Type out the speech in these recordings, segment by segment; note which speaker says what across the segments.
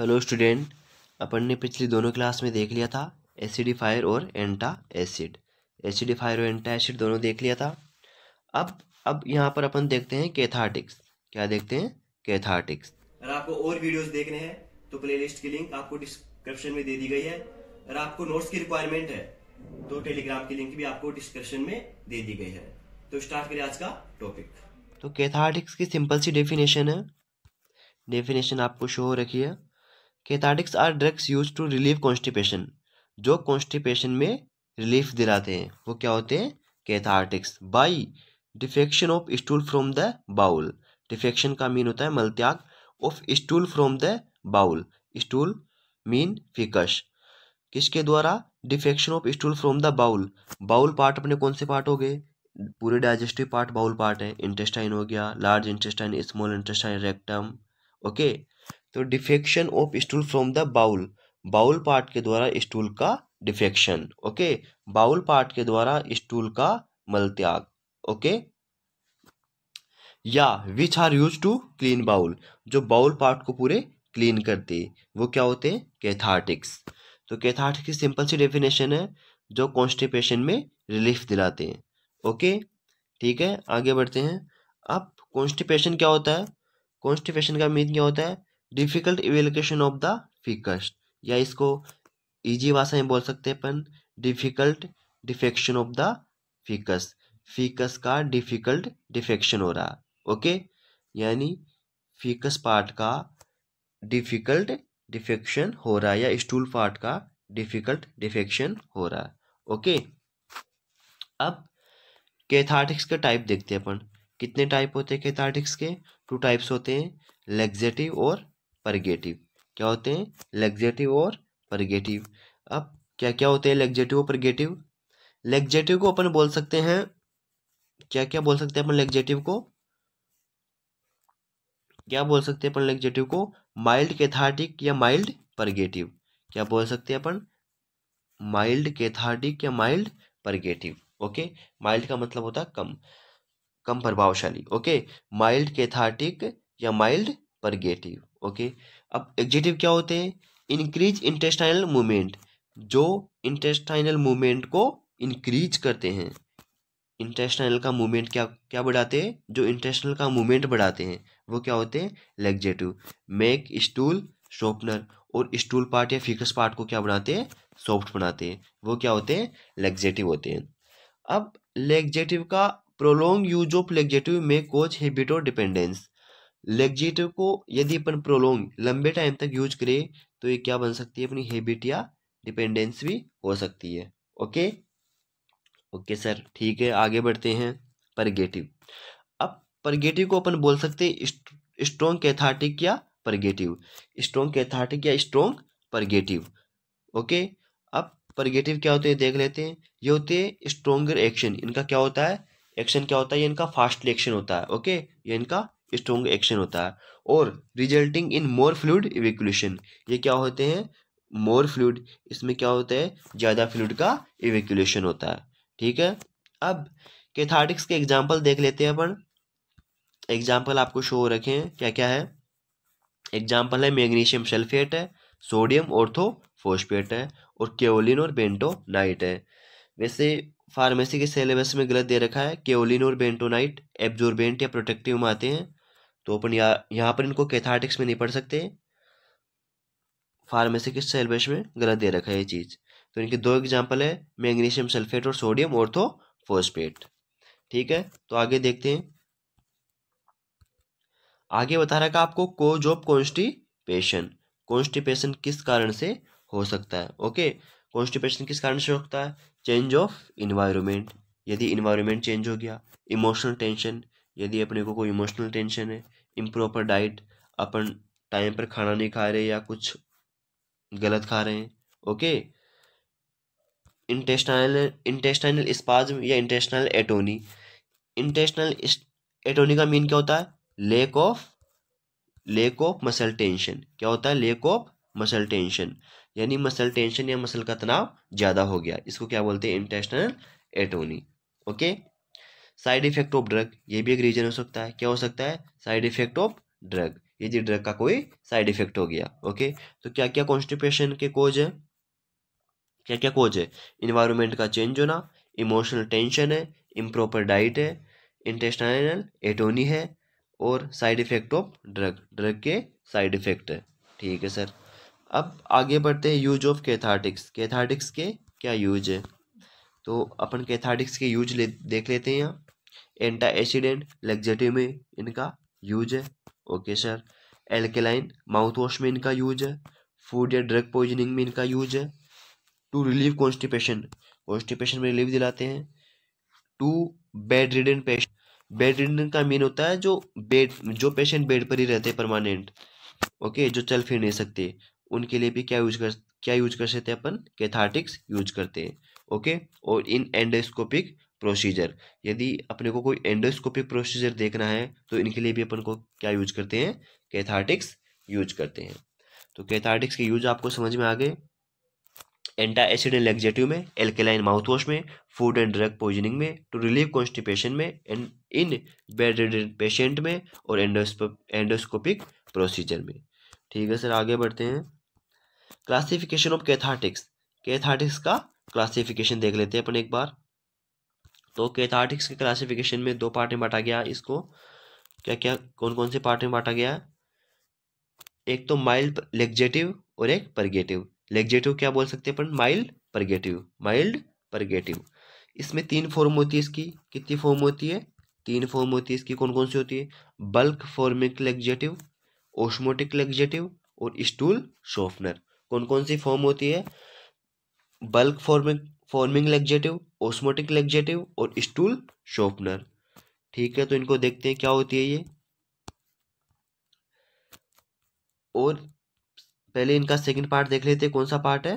Speaker 1: hello student अपन ने पिछली दोनों क्लास में देख लिया था एसिडिफायर और एंटा एसिड एसिडिफायर और एंटा एसिड दोनों देख लिया था अब अब यहाँ पर अपन देखते हैं कैथार्टिक्स क्या देखते हैं कैथार्टिक्स अगर आपको और वीडियोस देखने हैं तो प्लेलिस्ट की लिंक आपको डिस्क्रिप्शन में दे दी गई है अगर आपको नोट्स की रिक्वायरमेंट है तो टेलीग्राम की लिंक भी आपको डिस्क्रिप्शन में दे दी गई है तो स्टार्ट करिए आज का टॉपिक तो कैथार्टिक्स की सिंपल सी डेफिनेशन है डेफिनेशन आपको शो हो रखी है cathartics are drugs use to relieve constipation जो कॉन्स्टिपेशन में रिलीफ दिलाते हैं वो क्या होते हैं cathartics by defecation of stool from the bowel defecation का मीन होता है मलत्याग of stool from the bowel stool mean faeces किसके द्वारा defecation of stool from the bowel bowel part अपने कौन से पार्ट हो गए पूरे डाइजेस्टिव पार्ट बाउल पार्ट है इंटेस्टाइन हो गया large intestine small intestine rectum okay तो defecation of stool from the bowel bowel part के द्वारा स्टूल का डिफेक्शन ओके बाउल पार्ट के द्वारा स्टूल का मलत्याग ओके या which are use to clean bowel जो बाउल पार्ट को पूरे क्लीन करते वो क्या होते हैं कैथार्टिक्स तो कैथार्टिक्स की सिंपल सी डेफिनेशन है जो कॉन्स्टिपेशन में रिलीफ दिलाते हैं ओके ठीक है आगे बढ़ते हैं अब कॉन्स्टिपेशन क्या होता है कॉन्स्टिपेशन का मीन क्या होता है difficult evacuation of the faeces या इसको ईजी भाषा में बोल सकते हैं अपन difficult defecation of the faeces faeces का डिफ़िकल्ट डिफेक्शन हो रहा ओके यानी फीकस पार्ट का डिफ़िकल्ट डिफेक्शन हो रहा है या स्टूल पार्ट का डिफ़िकल्ट डिफेक्शन हो रहा है ओके अब कैथार्टिक्स का टाइप देखते हैं अपन कितने टाइप होते हैं कैथार्टिक्स के टू टाइप्स होते हैं लेग्जेटिव और परगेटिव क्या होते हैं लेग्जेटिव और परगेटिव अब क्या क्या होते हैं लेग्जेटिव और परगेटिव लेग्जेटिव को अपन बोल सकते हैं क्या क्या बोल सकते हैं अपन लेग्जेटिव को क्या बोल सकते हैं अपन लेग्जेटिव को माइल्ड कैथार्टिक या माइल्ड परगेटिव क्या बोल सकते हैं अपन माइल्ड कैथार्टिक या माइल्ड परगेटिव ओके माइल्ड का मतलब होता है कम कम प्रभावशाली ओके माइल्ड कैथार्टिक या माइल्ड परगेटिव ओके अब एग्जेटिव क्या होते हैं इंक्रीज इंटेस्टाइनल मूवमेंट जो इंटेस्टाइनल मूवमेंट को इंक्रीज करते हैं इंटेस्टाइनल का मूवमेंट क्या क्या बढ़ाते हैं जो इंटेस्टाइनल का मूवमेंट बढ़ाते हैं वो क्या होते हैं लेग्जेटिव मेक स्टूल शॉर्पनर और स्टूल पार्ट या फिकस पार्ट को क्या बनाते हैं सॉफ्ट बनाते हैं वो क्या होते हैं लेग्जेटिव होते हैं अब लेग्जेटिव का प्रोलोंग यूज ऑफ लेग्जेटिव में कोच हैबिट और डिपेंडेंस लेगजिटो को यदि अपन प्रोलोंग लंबे टाइम तक यूज करें तो ये क्या बन सकती है अपनी हैबिट या डिपेंडेंस भी हो सकती है ओके ओके सर ठीक है आगे बढ़ते हैं परगेटिव अब परगेटिव को अपन बोल सकते हैं स्ट्रोंग कैथाटिक या परगेटिव स्ट्रोंग कैथाटिक या स्ट्रोंग परगेटिव ओके अब परगेटिव क्या होते हैं देख लेते हैं ये होते हैं स्ट्रोंगर एक्शन इनका क्या होता है एक्शन क्या होता है ये इनका फास्ट एक्शन होता है ओके ये इनका स्ट्रोंग एक्शन होता है और रिजल्टिंग इन मोर फ्लूड इवेक्यूलेशन ये क्या होते हैं मोर फ्लूड इसमें क्या होता है ज़्यादा फ्लूड का इवेक्यूलेशन होता है ठीक है अब कैथाटिक्स के एग्जाम्पल देख लेते हैं अपन एग्जाम्पल आपको शो रखे हैं क्या क्या है एग्जाम्पल है मैग्नीशियम सल्फेट है सोडियम ऑर्थो फोस्फेट है और केओलिन और बेंटोनाइट है वैसे फार्मेसी के सिलेबस में गलत दे रखा है केओलिन और बेंटोनाइट एब्जोर्बेंट या प्रोटेक्टिव में आते हैं तो अपन यहाँ यहाँ पर इनको कैथाटिक्स में नहीं पढ़ सकते फार्मेसी के सेलबेश में गलत दे रखा है ये चीज़ तो इनके दो एग्जाम्पल है मैग्नीशियम सल्फेट और सोडियम ऑर्थो फोस्पेट ठीक है तो आगे देखते हैं आगे बता रहा है आपको कोज ऑफ कॉन्स्टिपेशन कॉन्स्टिपेशन किस कारण से हो सकता है ओके कॉन्स्टिपेशन किस कारण से हो सकता है चेंज ऑफ इन्वायरमेंट यदि इन्वायरमेंट चेंज हो गया इमोशनल टेंशन यदि अपने को कोई इमोशनल टेंशन है इम्प्रॉपर डाइट अपन टाइम पर खाना नहीं खा रहे या कुछ गलत खा रहे हैं ओके इंटेस्टाइनल इंटेस्टाइनल स्पाज्म या इंटेस्टाइनल एटोनी इंटेस्टाइनल एटोनी का मीन क्या होता है lack of lack of muscle tension क्या होता है लेक ऑफ मसल टेंशन यानी मसल टेंशन या मसल का तनाव ज़्यादा हो गया इसको क्या बोलते हैं intestinal atony okay side effect of drug ये भी एक रीजन हो सकता है क्या हो सकता है साइड इफेक्ट ऑफ ड्रग ये जी ड्रग का कोई साइड इफेक्ट हो गया ओके तो क्या क्या कॉन्स्टिपेशन के कोज है क्या क्या कोज है इन्वायरमेंट का चेंज होना इमोशनल टेंशन है इम्प्रॉपर डाइट है इंटेस्टाइनल एटोनी है और side effect of drug drug के साइड इफेक्ट है ठीक है सर अब आगे बढ़ते हैं यूज ऑफ कैथाटिक्स कैथाटिक्स के क्या यूज है तो अपन कैथाटिक्स के यूज ले देख लेते हैं यहाँ एंटा एसिडेंट लग्जरी में इनका यूज है okay sir alkaline mouthwash में इनका यूज है फूड या ड्रग पॉइजनिंग में इनका यूज है टू रिलीव कॉन्स्टिपेशन कॉन्स्टिपेशन में रिलीव दिलाते हैं to bedridden patient bedridden का मीन होता है जो बेड जो पेशेंट बेड पर ही रहते हैं परमानेंट ओके जो चल फिर नहीं सकते उनके लिए भी क्या यूज कर क्या यूज कर सकते हैं अपन कैथाटिक्स यूज करते हैं ओके और इन एंडोस्कोपिक प्रोसीजर यदि अपने को कोई एंडोस्कोपिक प्रोसीजर देखना है तो इनके लिए भी अपन को क्या यूज करते हैं कैथार्टिक्स यूज करते हैं तो कैथार्टिक्स के यूज आपको समझ में आ गए एंटा एसिड एंड लेग्जेटिव में एल्केलाइन माउथवॉश में फूड एंड ड्रग पॉइजनिंग में टू रिलीव कॉन्स्टिपेशन में एंड इन बेड पेशेंट में और एंडोस्कोपिक प्रोसीजर में ठीक है सर आगे बढ़ते हैं क्लासिफिकेशन ऑफ कैथार्टिक्स कैथार्टिक्स का क्लासिफिकेशन देख लेते हैं अपन एक बार तो कैथाटिक्स के क्लासिफिकेशन में दो पार्ट में बांटा गया इसको क्या क्या कौन कौन से पार्ट में बांटा गया एक तो माइल्ड लेग्जेटिव और एक परगेटिव लेग्जेटिव क्या बोल सकते हैं अपन माइल्ड परगेटिव माइल्ड परगेटिव इसमें तीन फॉर्म होती है इसकी कितनी फॉर्म होती है तीन फॉर्म होती है इसकी कौन कौन सी होती है bulk formic laxative osmotic laxative और स्टूल शॉर्फनर कौन कौन सी फॉर्म होती है bulk formic forming laxative osmotic laxative और स्टूल शॉर्पनर ठीक है तो इनको देखते हैं क्या होती है ये और पहले इनका सेकंड पार्ट देख लेते हैं कौन सा पार्ट है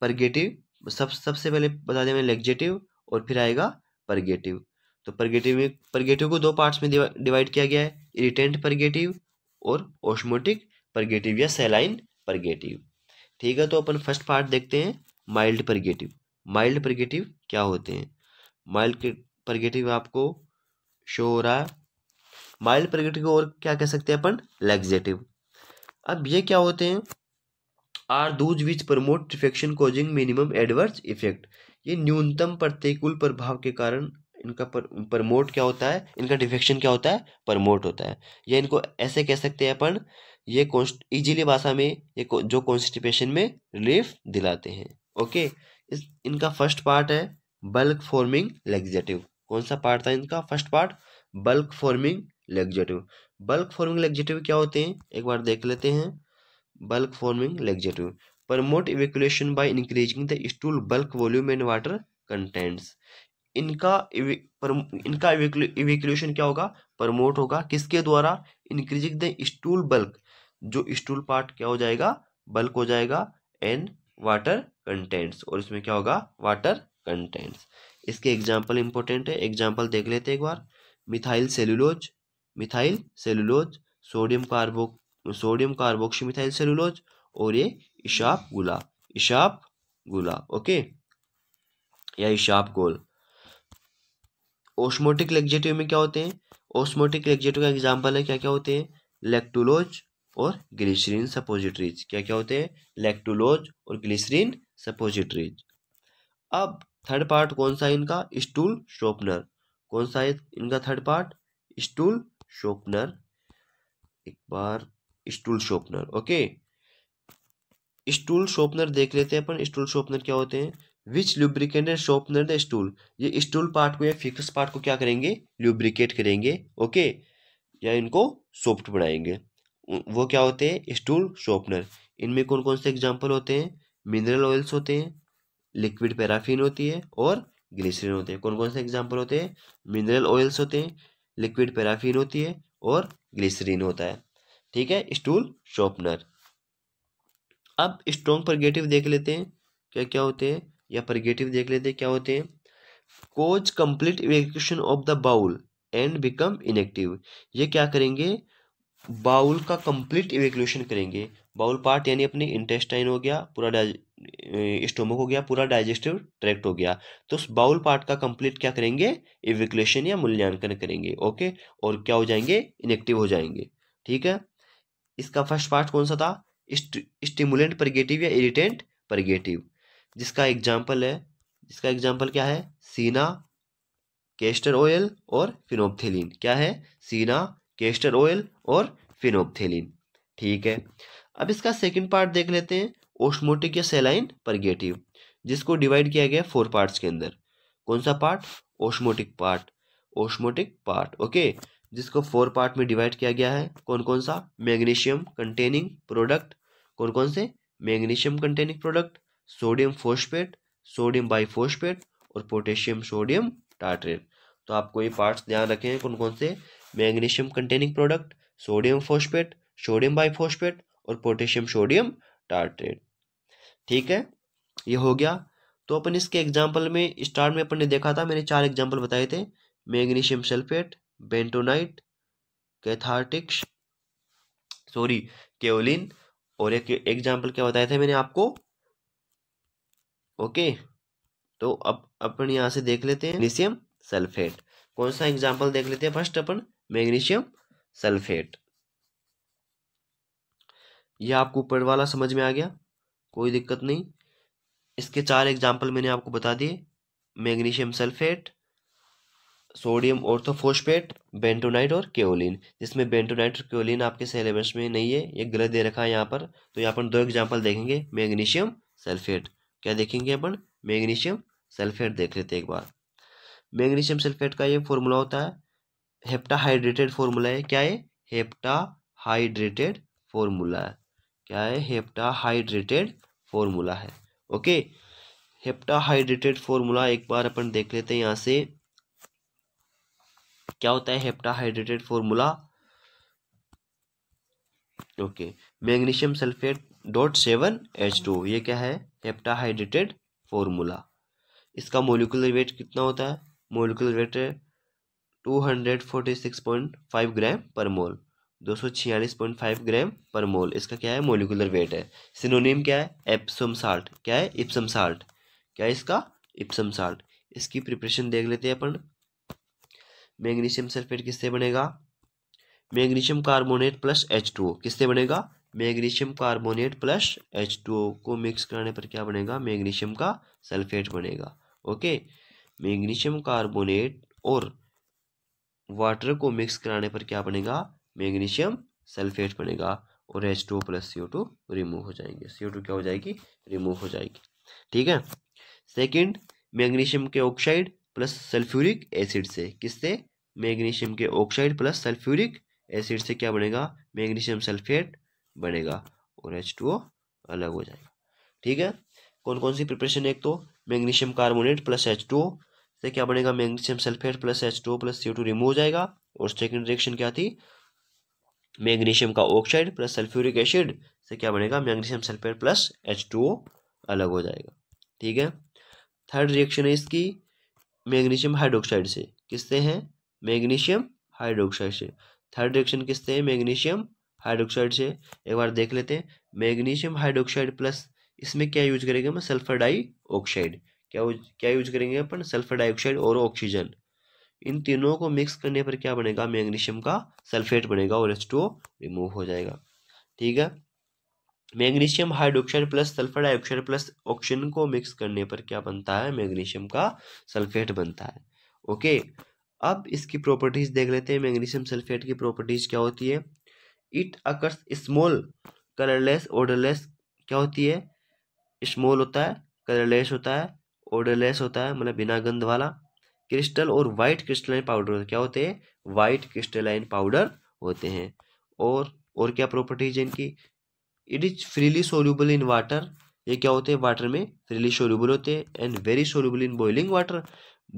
Speaker 1: परगेटिव सब सबसे पहले बता दें लेग्जेटिव और फिर आएगा परगेटिव तो परगेटिव में परगेटिव को दो पार्ट्स में डिवाइड किया गया है इरिटेंट परगेटिव और ओस्मोटिक परगेटिव या सेलाइन परगेटिव ठीक है तो अपन फर्स्ट पार्ट देखते हैं माइल्ड परगेटिव माइल्ड प्रगेटिव क्या होते हैं माइल्ड प्रगेटिव आपको शो हो रहा है माइल्ड प्रगेटिव और क्या कह सकते हैं अपन लग्जेटिव अब ये क्या होते हैं are those which promote defecation causing minimum adverse effect ये न्यूनतम प्रतिकूल प्रभाव के कारण इनका प्रमोट क्या होता है इनका डिफेक्शन क्या होता है प्रमोट होता है या इनको ऐसे कह सकते हैं अपन ये इजीली भाषा में ये जो कॉन्स्टिपेशन में रिलीफ दिलाते हैं ओके इस इनका फर्स्ट पार्ट है बल्क फॉर्मिंग लेग्जेटिव कौन सा पार्ट था इनका first part bulk forming laxative bulk forming laxative क्या होते हैं एक बार देख लेते हैं bulk forming laxative promote evacuation by increasing the stool bulk volume and water contents इनका इनका इवेकुलेशन क्या होगा प्रमोट होगा किसके द्वारा इंक्रीजिंग द स्टूल बल्क जो स्टूल पार्ट क्या हो जाएगा बल्क हो जाएगा एंड वाटर कंटेंट्स और इसमें क्या होगा वाटर कंटेंट्स इसके एग्जाम्पल इंपॉर्टेंट है एग्जाम्पल देख लेते हैं एक बार methyl cellulose methyl cellulose sodium carbo sodium carboxy methyl cellulose और ये इशाप गुला इशाप गुला ओके या इशाप गोल ओस्मोटिक लेग्जेटिव में क्या होते हैं ओस्मोटिक लेग्जेटिव का एग्जाम्पल है क्या क्या होते हैं लेक्टुलोज और ग्लिसरीन सपोजिट्रीज क्या क्या होते हैं लेक्टुलोज और ग्लिसरीन सपोजिट्रीज अब थर्ड पार्ट कौन सा इनका स्टूल शोपनर कौन सा है इनका थर्ड पार्ट स्टूल शोपनर एक बार stool softener okay stool softener देख लेते हैं अपन स्टूल शोपनर क्या होते हैं which lubricate and softener the stool ये स्टूल पार्ट को या फिक्स पार्ट को क्या करेंगे ल्यूब्रिकेट करेंगे ओके या इनको सॉफ्ट बनाएंगे वो क्या होते हैं स्टूल शॉपनर इनमें कौन कौन से एग्जाम्पल होते हैं मिनरल ऑयल्स होते हैं लिक्विड पैराफिन होती है और ग्लिसरीन होते हैं कौन कौन से एग्जाम्पल होते हैं मिनरल ऑयल्स होते हैं लिक्विड पैराफिन होती है और ग्लिसरीन होता है ठीक है स्टूल शॉपनर अब स्ट्रॉन्ग परगेटिव देख लेते हैं क्या क्या होते हैं या परगेटिव देख लेते हैं क्या होते हैं cause complete evacuation of the bowel and become inactive ये क्या करेंगे बाउल का कंप्लीट इवेकुलेशन करेंगे बाउल पार्ट यानी अपने इंटेस्टाइन हो गया पूरा स्टोमक हो गया पूरा डाइजेस्टिव ट्रैक्ट हो गया तो उस बाउल पार्ट का कंप्लीट क्या करेंगे इवेकुलेशन या मूल्यांकन करेंगे ओके और क्या हो जाएंगे इनेक्टिव हो जाएंगे ठीक है इसका फर्स्ट पार्ट कौन सा था स्टिमुलेंट परगेटिव या इरिटेंट परगेटिव जिसका एग्जाम्पल है जिसका एग्जाम्पल क्या है सीना केस्टर ऑयल और फिनोपथेलिन क्या है सीना केस्टर ऑयल और फिनोपथेलिन ठीक है अब इसका सेकंड पार्ट देख लेते हैं ओस्मोटिक या सेलाइन परगेटिव जिसको डिवाइड किया गया फोर पार्ट्स के अंदर कौन सा part osmotic part osmotic part okay जिसको फोर पार्ट में डिवाइड किया गया है कौन कौन सा मैग्नीशियम कंटेनिंग प्रोडक्ट कौन कौन से magnesium containing product sodium phosphate sodium biphosphate और पोटेशियम सोडियम टाट्रेट तो आपको ये पार्ट्स ध्यान रखें कौन कौन से magnesium containing product sodium phosphate sodium biphosphate और पोटेशियम सोडियम टार्ट्रेट ठीक है ये हो गया तो अपन इसके एग्जाम्पल में स्टार्ट में अपन ने देखा था मैंने चार एग्जाम्पल बताए थे magnesium sulphate bentonite cathartics sorry kaolin और एक एग्जाम्पल क्या बताए थे मैंने आपको ओके तो अब अपन यहां से देख लेते हैं मैग्नीशियम सल्फेट कौन सा एग्जाम्पल देख लेते हैं फर्स्ट अपन मैग्नीशियम सल्फेट यह आपको ऊपर वाला समझ में आ गया कोई दिक्कत नहीं इसके चार एग्जाम्पल मैंने आपको बता दिए magnesium sulphate sodium orthophosphate bentonite और केओलिन जिसमें बेंटोनाइट और केओलिन आपके सिलेबस में नहीं है ये गलत दे रखा है यहाँ पर तो यहाँ पर दो एग्जाम्पल देखेंगे मैग्नीशियम सल्फेट क्या देखेंगे अपन मैग्नीशियम सल्फेट देख लेते एक बार मैग्नीशियम सल्फेट का ये फॉर्मूला होता है हेप्टाहाइड्रेटेड फॉर्मूला है क्या है हेप्टाहाइड्रेटेड फॉर्मूला है क्या है हेप्टाहाइड्रेटेड फॉर्मूला है ओके हेप्टाहाइड्रेटेड फॉर्मूला एक बार अपन देख लेते हैं यहाँ से क्या होता है heptahydrated formula okay magnesium sulphate dot seven H two ये क्या है हेप्टाहाइड्रेटेड फॉर्मूला इसका मोलिकुलर वेट कितना होता है मोलिकुलर वेट है two hundred forty six point five gram per mole दो सौ छियालीस point five gram per mole इसका क्या है मोलिकुलर वेट है सिनोनिम क्या है एप्सम साल्ट क्या है इप्सम साल्ट क्या है इसका इप्सम साल्ट इसकी प्रिपरेशन देख लेते हैं अपन मैग्नीशियम सल्फेट किससे बनेगा magnesium carbonate plus H two किससे बनेगा magnesium carbonate plus H two को मिक्स कराने पर क्या बनेगा मैग्नीशियम का सल्फेट बनेगा ओके मैग्नीशियम कार्बोनेट और वाटर को मिक्स कराने पर क्या बनेगा मैग्नीशियम सल्फेट बनेगा और H two plus C O two remove हो जाएंगे सी ओ टू क्या हो जाएगी रिमूव हो जाएगी ठीक है सेकंड मैग्नीशियम के ऑक्साइड प्लस सल्फ्यूरिक एसिड से किससे मैग्नीशियम के ऑक्साइड प्लस सल्फ्यूरिक एसिड से क्या बनेगा मैग्नीशियम सल्फेट बनेगा और एच टू अलग हो जाएगा ठीक है कौन कौन सी प्रिपरेशन एक तो magnesium carbonate plus H two से क्या बनेगा magnesium sulphate plus H two plus C two remove हो जाएगा और सेकेंड रिएक्शन क्या थी मैग्नीशियम का ऑक्साइड प्लस सल्फ्यूरिक एसिड से क्या बनेगा magnesium sulphate plus H two अलग हो जाएगा ठीक है थर्ड रिएक्शन है इसकी मैग्नीशियम हाइड्रोक्साइड से किससे है मैग्नीशियम हाइड्रोक्साइड से थर्ड रिएक्शन किससे है मैग्नीशियम हाइड्रोक्साइड से एक बार देख लेते हैं मैग्नीशियम हाइड्रोक्साइड प्लस इसमें क्या यूज करेंगे हम सल्फर डाई ऑक्साइड क्या क्या यूज करेंगे अपन सल्फर डाइऑक्साइड और ऑक्सीजन इन तीनों को मिक्स करने पर क्या बनेगा मैग्नीशियम का सल्फेट बनेगा और एच रिमूव हो जाएगा ठीक है magnesium hydroxide plus sulphur dioxide plus oxygen को मिक्स करने पर क्या बनता है मैग्नीशियम का सल्फेट बनता है ओके अब इसकी प्रॉपर्टीज़ देख लेते हैं मैग्नीशियम सल्फेट की प्रॉपर्टीज़ क्या होती है it occurs small colourless odourless क्या होती है स्मॉल होता है कलरलेस होता है ओडरलेस होता है मतलब बिना गंध वाला क्रिस्टल और वाइट क्रिस्टलाइन पाउडर क्या होते हैं वाइट क्रिस्टलाइन पाउडर होते हैं और और क्या प्रॉपर्टीज है इनकी it is freely soluble in water ये क्या होते हैं वाटर में फ्रीली सोल्यूबल होते हैं and very soluble in boiling water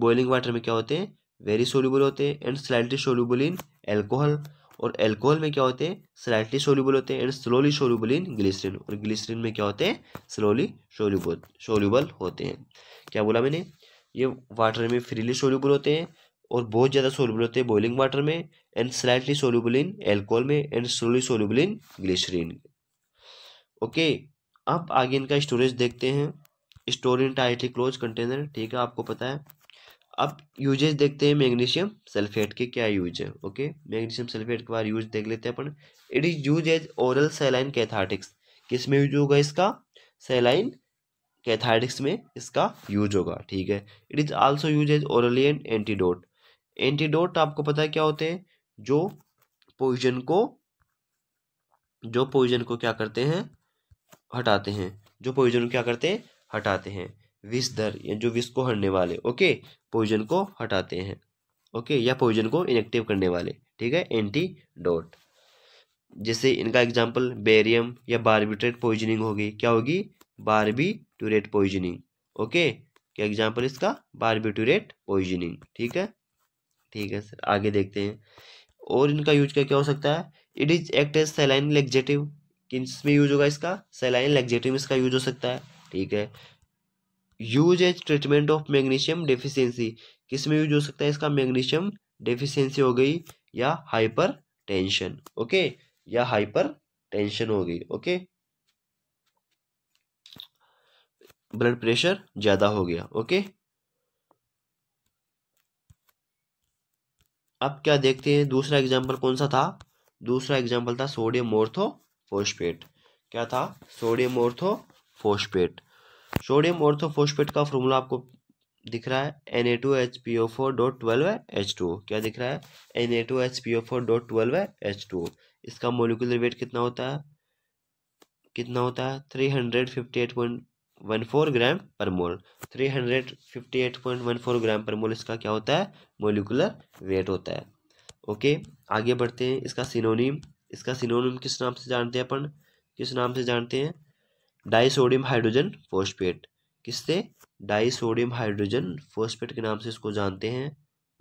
Speaker 1: boiling water में क्या होते हैं वेरी सोल्यूबल होते हैं and slightly soluble in alcohol और एल्कोहल में क्या होते हैं स्लाइटली सोल्यूबल होते हैं and slowly soluble in glycerin और ग्लिसरीन में क्या होते हैं स्लोली सोल्यूबल सोल्यूबल होते हैं क्या बोला मैंने ये वाटर में फ्रीली सोल्यूबल होते हैं और बहुत ज़्यादा सोल्यूबल होते हैं बॉइलिंग वाटर में and slightly soluble in alcohol में and slowly soluble in glycerin okay अब आगे इनका स्टोरेज देखते हैं store in tightly close container ठीक है आपको पता है अब यूजेज देखते हैं मैग्नीशियम सल्फेट के क्या यूज है ओके मैग्नीशियम सल्फेट के बार यूज देख लेते हैं अपन it is use as oral saline cathartics किस में यूज होगा इसका सेलाइन कैथाटिक्स में इसका यूज होगा ठीक है it is also use as orally antidote antidote आपको पता है क्या होते हैं जो पोइजन को जो पोइजन को क्या करते हैं हटाते हैं जो पोइजन को क्या करते हैं हटाते हैं विषधर या जो विष को हटने वाले ओके पोइजन को हटाते हैं ओके या पोइजन को इनेक्टिव करने वाले ठीक है एंटी जैसे इनका एग्जाम्पल बेरियम या बारबिट्रेट पॉइजनिंग होगी क्या होगी बारबी टूरेट पॉइजनिंग ओके क्या एग्जाम्पल इसका बारबिट्यूरेट पॉइजनिंग ठीक है ठीक है सर आगे देखते हैं और इनका यूज क्या क्या हो सकता है it is act as saline laxative किस में यूज होगा इसका सेलाइन लेग्जेटिव इसका यूज हो सकता है ठीक है use as treatment of magnesium deficiency किस में यूज हो सकता है इसका मैग्नीशियम डेफिशिएंसी हो गई या हाइपर टेंशन ओके या हाइपर टेंशन हो गई ओके ब्लड प्रेशर ज्यादा हो गया ओके अब क्या देखते हैं दूसरा एग्जाम्पल कौन सा था दूसरा एग्जाम्पल था सोडियम ओर्थो फोस्पेट क्या था sodium orthophosphate sodium orthophosphate का फॉर्मूला आपको दिख रहा है N A two H P O four dot twelve है एच टू ओ क्या दिख रहा है N A two H P O four dot twelve है एच टू ओ इसका मोलिकुलर वेट कितना होता है कितना होता है three hundred fifty eight point one four gram per mole three hundred fifty eight point one four gram per mole इसका क्या होता है मोलिकुलर वेट होता है ओके आगे बढ़ते हैं इसका सिनोनिम इसका सिनोनिम किस नाम से जानते हैं अपन किस नाम से जानते हैं डाइसोडियम हाइड्रोजन फोस्फेट किससे डाइसोडियम हाइड्रोजन फोस्फेट के नाम से इसको जानते हैं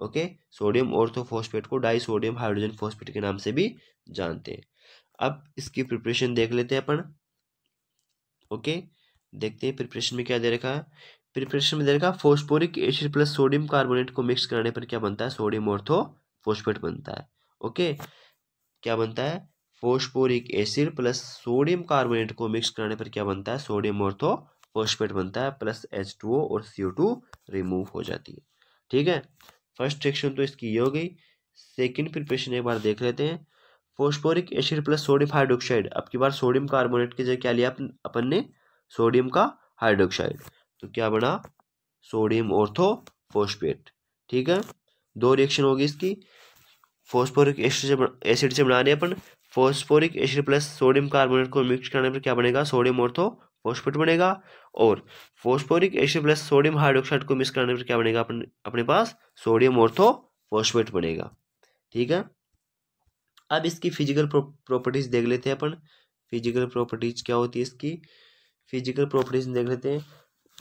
Speaker 1: ओके सोडियम ऑर्थोफोस्फेट को डाइसोडियम हाइड्रोजन फोस्फेट के नाम से भी जानते हैं अब इसकी प्रिपरेशन देख लेते हैं अपन ओके देखते हैं प्रिपरेशन में क्या दे रखा है प्रिपरेशन में दे रखा phosphoric acid plus sodium carbonate को मिक्स कराने पर क्या बनता है सोडियम ऑर्थो फोस्फेट बनता है ओके क्या बनता है phosphoric acid plus sodium carbonate को मिक्स करने पर क्या बनता है सोडियम ऑर्थो फोस्फेट बनता है प्लस एच टू ओ और सी ओ टू रिमूव हो जाती है ठीक है फर्स्ट रिएक्शन तो इसकी ये हो गई सेकेंड प्रिपरेशन एक बार देख लेते हैं phosphoric acid plus sodium hydroxide अब की बार सोडियम कार्बोनेट की जगह क्या लिया अपन ने सोडियम का हाइड्रोक्साइड तो क्या बना सोडियम ऑर्थो फोस्फेट ठीक है दो रिएक्शन होगी इसकी फोस्फोरिक एसिड से एसिड से बना अपन phosphoric acid plus sodium carbonate को मिक्स करने पर क्या बनेगा सोडियम ऑर्थो फॉस्फेट बनेगा और phosphoric acid plus sodium hydroxide को मिक्स करने पर क्या बनेगा अपने अपने पास सोडियम ऑर्थो फॉस्फेट बनेगा ठीक है अब इसकी फिजिकल प्रॉपर्टीज देख लेते हैं अपन फिजिकल प्रॉपर्टीज क्या होती है इसकी फिजिकल प्रॉपर्टीज देख लेते हैं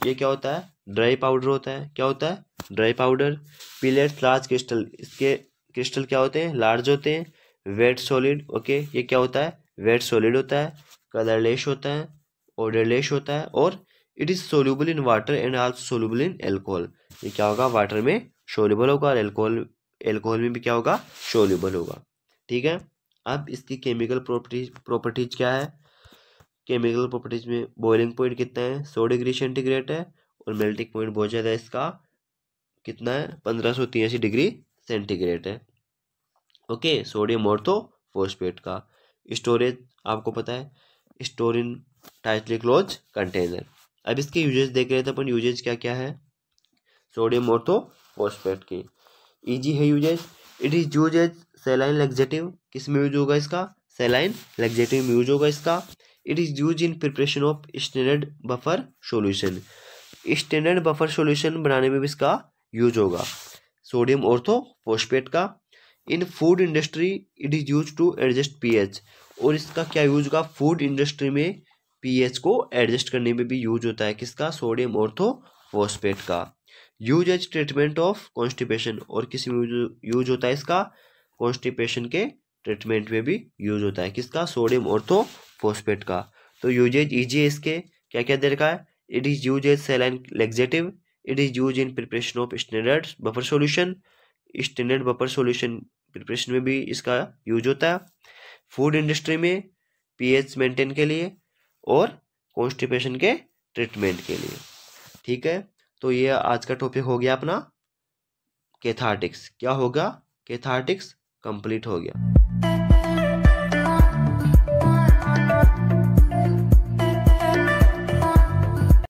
Speaker 1: ये क्या होता है ड्राई पाउडर होता है क्या होता है dry powder pellet large crystal इसके क्रिस्टल क्या होते हैं लार्ज होते हैं वेट सॉलिड ओके ये क्या होता है वेट सॉलिड होता है कलरलेस होता है ऑर्डरलेस होता है और it is soluble in water and also soluble in alcohol ये क्या होगा वाटर में सोल्यूबल होगा और एल्कोहल एल्कोहल में भी क्या होगा सोल्यूबल होगा ठीक है अब इसकी केमिकल प्रॉपर्टीज प्रॉपर्टीज क्या है केमिकल प्रॉपर्टीज में बॉइलिंग पॉइंट कितना है सौ डिग्री सेंटीग्रेड है और मेल्टिंग पॉइंट बहुत ज़्यादा है इसका कितना है पंद्रह सौ तिरासी डिग्री सेंटीग्रेड है ओके सोडियम ऑर्थोफॉस्फेट तो का स्टोरेज आपको पता है store in tightly close container अब इसके यूजेज देख रहे थे अपन यूजेज क्या क्या है सोडियम ऑर्थोफॉस्फेट तो के इजी है uses it is use as saline laxative किस में यूज होगा इसका सेलाइन लेग्जेटिव में यूज होगा इसका it is use in preparation of standard buffer solution standard buffer solution बनाने में भी इसका यूज होगा सोडियम ऑर्थोफॉस्फेट तो का in food industry it is use to adjust pH और इसका क्या यूज होगा फूड इंडस्ट्री में पीएच को एडजस्ट करने में भी यूज होता है किसका सोडियम फोस्पेट का use as treatment of constipation और किस में यूज होता है इसका कॉन्स्टिपेशन के ट्रीटमेंट में भी यूज होता है किसका सोडियम फोस्पेट का तो यूजेज ईजी इसके क्या क्या दे रखा है it is use as saline laxative it is use in preparation of standard buffer solution standard buffer solution preparation में भी इसका यूज होता है फूड इंडस्ट्री में पीएच मेंटेन के लिए और कॉन्स्टिपेशन के ट्रीटमेंट के लिए ठीक है तो ये आज का टॉपिक हो गया अपना केथार्टिक्स क्या होगा केथार्टिक्स कंप्लीट हो गया